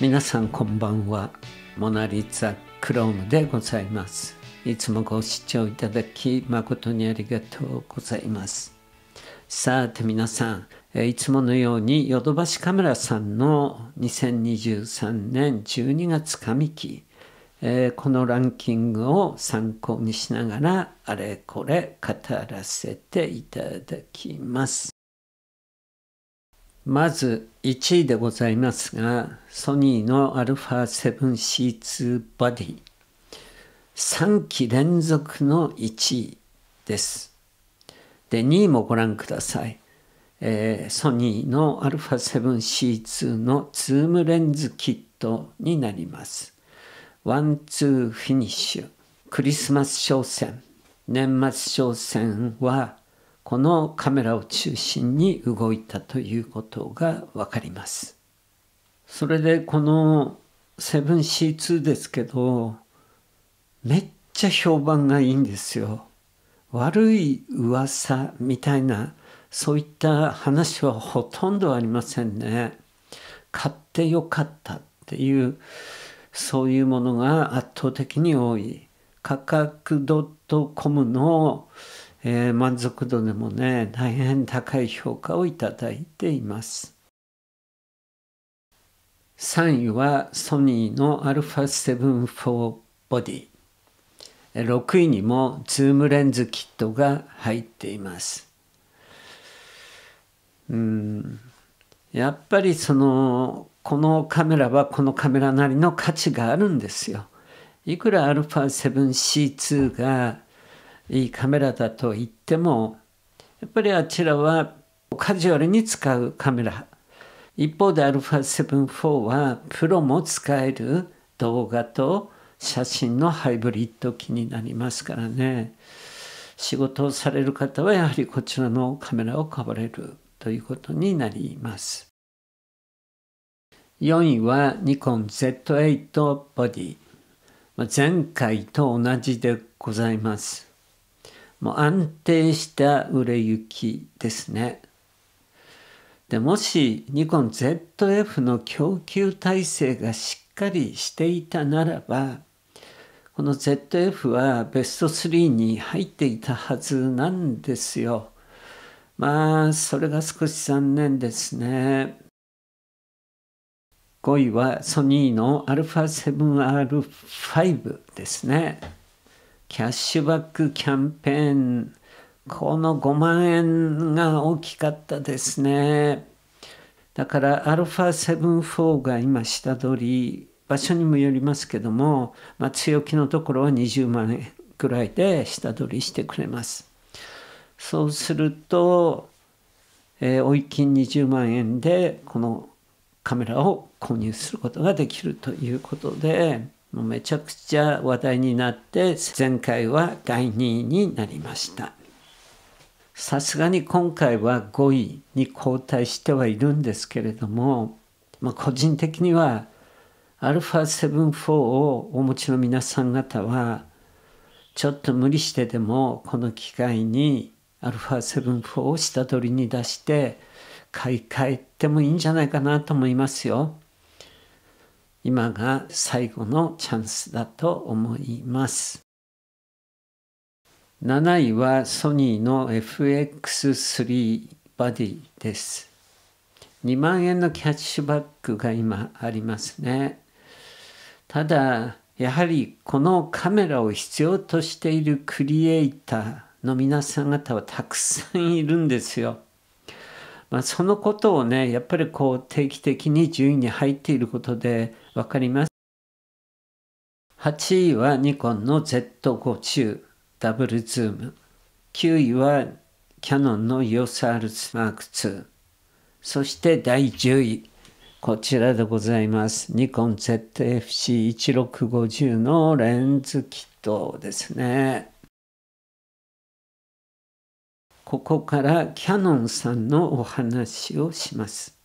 皆さんこんばんは。モナリザ・クロームでございます。いつもご視聴いただき誠にありがとうございます。さて皆さん、いつものようにヨドバシカメラさんの2023年12月上期、このランキングを参考にしながらあれこれ語らせていただきます。まず1位でございますが、ソニーの α7C2 バディ。3期連続の1位です。で、2位もご覧ください。えー、ソニーの α7C2 のズームレンズキットになります。ワンツーフィニッシュ。クリスマス商戦。年末商戦はこのカメラを中心に動いたということがわかります。それでこの 7C2 ですけど、めっちゃ評判がいいんですよ。悪い噂みたいな、そういった話はほとんどありませんね。買ってよかったっていう、そういうものが圧倒的に多い。価格 .com の、えー、満足度でもね大変高い評価をいただいています3位はソニーの α7-4 ボディ6位にもズームレンズキットが入っていますうんやっぱりそのこのカメラはこのカメラなりの価値があるんですよいくら α7C2 がいいカメラだと言ってもやっぱりあちらはカジュアルに使うカメラ一方で α7-4 はプロも使える動画と写真のハイブリッド機になりますからね仕事をされる方はやはりこちらのカメラを買われるということになります4位はニコン Z8 ボディ前回と同じでございますもう安定した売れ行きですね。でもしニコン ZF の供給体制がしっかりしていたならばこの ZF はベスト3に入っていたはずなんですよ。まあそれが少し残念ですね。5位はソニーの α7R5 ですね。キャッシュバックキャンペーン、この5万円が大きかったですね。だから α7-4 が今下取り、場所にもよりますけども、まあ、強気のところは20万円ぐらいで下取りしてくれます。そうすると、えー、おい金20万円でこのカメラを購入することができるということで、もうめちゃくちゃ話題になって前回は第2位になりましたさすがに今回は5位に後退してはいるんですけれども、まあ、個人的には α74 をお持ちの皆さん方はちょっと無理してでもこの機会に α74 を下取りに出して買い替えてもいいんじゃないかなと思いますよ。今が最後のチャンスだと思います。7位はソニーの FX3 バディです。2万円のキャッシュバックが今ありますね。ただ、やはりこのカメラを必要としているクリエイターの皆さん方はたくさんいるんですよ。まあ、そのことをねやっぱりこう定期的に順位に入っていることで分かります。8位はニコンの Z50 ダブルズーム9位はキャノンの e o s r ル m マーク II そして第10位こちらでございますニコン ZFC1650 のレンズキットですねここからキャノンさんのお話をします。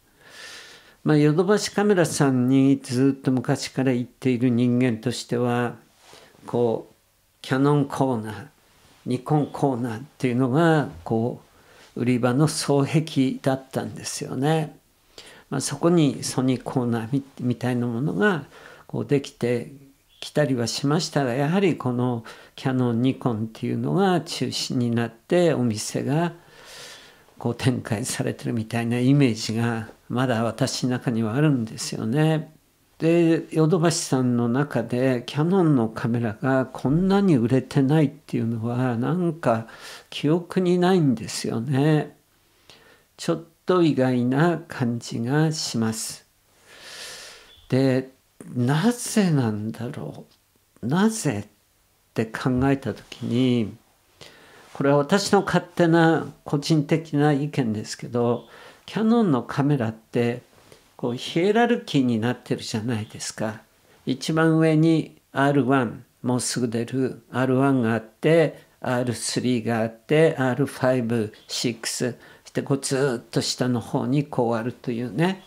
まあ、ヨドバシカメラさんにずっと昔から言っている人間としてはこうキャノンコーナーニコンコーナーっていうのがこう売り場の双璧だったんですよね。まあ、そこにソニーコーナーみたいなものがこうできて来たりはしましたがやはりこのキヤノンニコンっていうのが中心になってお店がこう展開されてるみたいなイメージがまだ私の中にはあるんですよね。でヨドバシさんの中でキヤノンのカメラがこんなに売れてないっていうのはなんか記憶にないんですよね。ちょっと意外な感じがします。でなぜなんだろうなぜって考えた時にこれは私の勝手な個人的な意見ですけどキャノンのカメラってこうヒエラルキーになってるじゃないですか。一番上に R1 もうすぐ出る R1 があって R3 があって R56 そしてこうずっと下の方にこうあるというね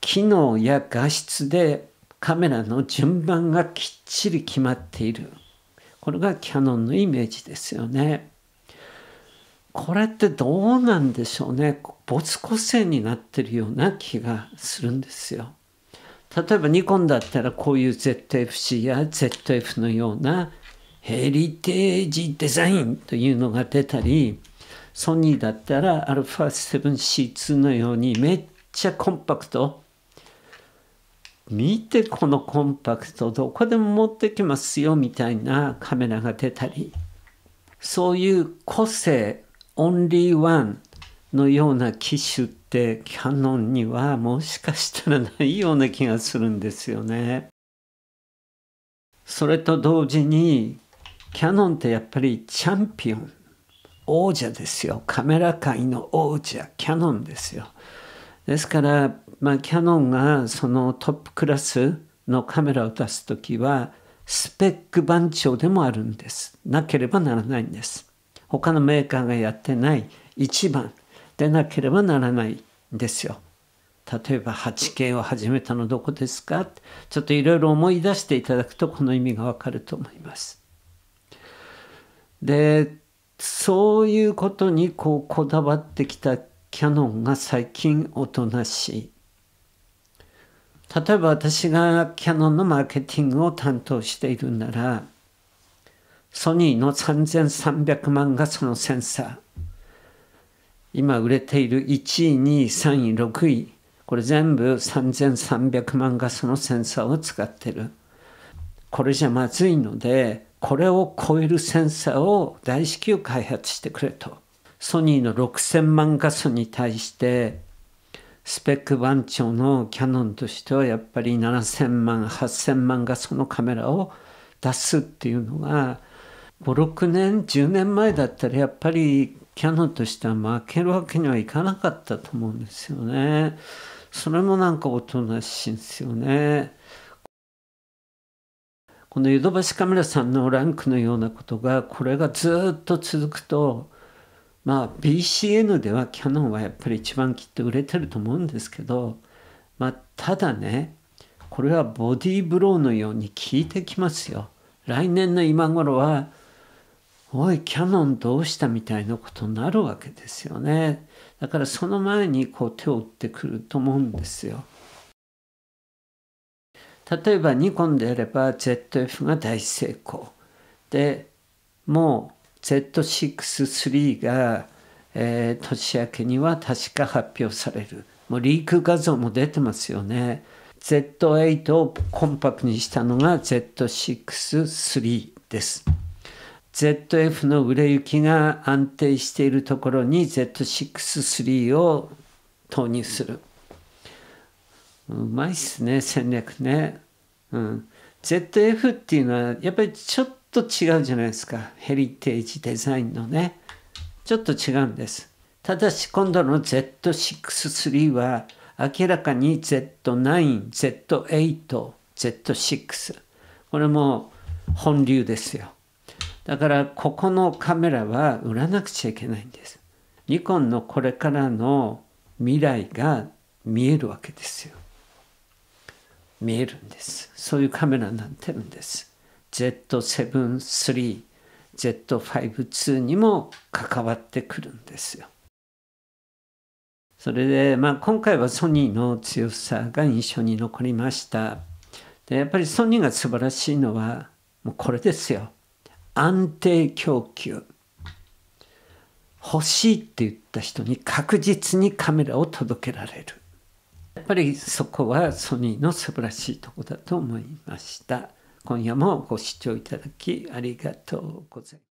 機能や画質でカメラの順番がきっちり決まっているこれがキヤノンのイメージですよねこれってどうなんでしょうね没個性になってるような気がするんですよ例えばニコンだったらこういう ZFC や ZF のようなヘリテージデザインというのが出たりソニーだったら α7C2 のようにめっちゃコンパクト見てこのコンパクトどこでも持ってきますよみたいなカメラが出たりそういう個性オンリーワンのような機種ってキャノンにはもしかしたらないような気がするんですよね。それと同時にキャノンってやっぱりチャンピオン王者ですよカメラ界の王者キャノンですよ。ですからまあ、キヤノンがそのトップクラスのカメラを出す時はスペック番長でもあるんです。なければならないんです。他のメーカーがやってない一番でなければならないんですよ。例えば 8K を始めたのどこですかちょっといろいろ思い出していただくとこの意味がわかると思います。でそういうことにこうこだわってきたキヤノンが最近おとなしい。例えば私がキャノンのマーケティングを担当しているならソニーの3300万画素のセンサー今売れている1位2位3位6位これ全部3300万画素のセンサーを使ってるこれじゃまずいのでこれを超えるセンサーを大至急開発してくれとソニーの6000万画素に対してスペック番長のキャノンとしてはやっぱり7,000万8,000万がそのカメラを出すっていうのが56年10年前だったらやっぱりキャノンとしては負けるわけにはいかなかったと思うんですよね。それもなんかおとなしいんですよね。このヨドバシカメラさんのランクのようなことがこれがずっと続くとまあ BCN ではキャノンはやっぱり一番きっと売れてると思うんですけど、まあ、ただねこれはボディーブローのように効いてきますよ。来年の今頃はおいキャノンどうしたみたいなことになるわけですよね。だからその前にこう手を打ってくると思うんですよ。例えばニコンであれば ZF が大成功でもう Z63 が、えー、年明けには確か発表される。もうリーク画像も出てますよね。Z8 をコンパクトにしたのが Z63 です。ZF の売れ行きが安定しているところに Z63 を投入する。うまいっすね、戦略ね。うん、ZF っていうのはやっぱりちょっとと違うじゃないですかヘリテージデザインのねちょっと違うんですただし今度の Z63 は明らかに Z9、Z8、Z6 これも本流ですよだからここのカメラは売らなくちゃいけないんですニコンのこれからの未来が見えるわけですよ見えるんですそういうカメラになってるんです Z73、Z52 にも関わってくるんですよ。それで、まあ、今回はソニーの強さが印象に残りました。でやっぱりソニーが素晴らしいのはもうこれですよ。安定供給。欲しいって言った人に確実にカメラを届けられる。やっぱりそこはソニーの素晴らしいとこだと思いました。今夜もご視聴いただきありがとうございます。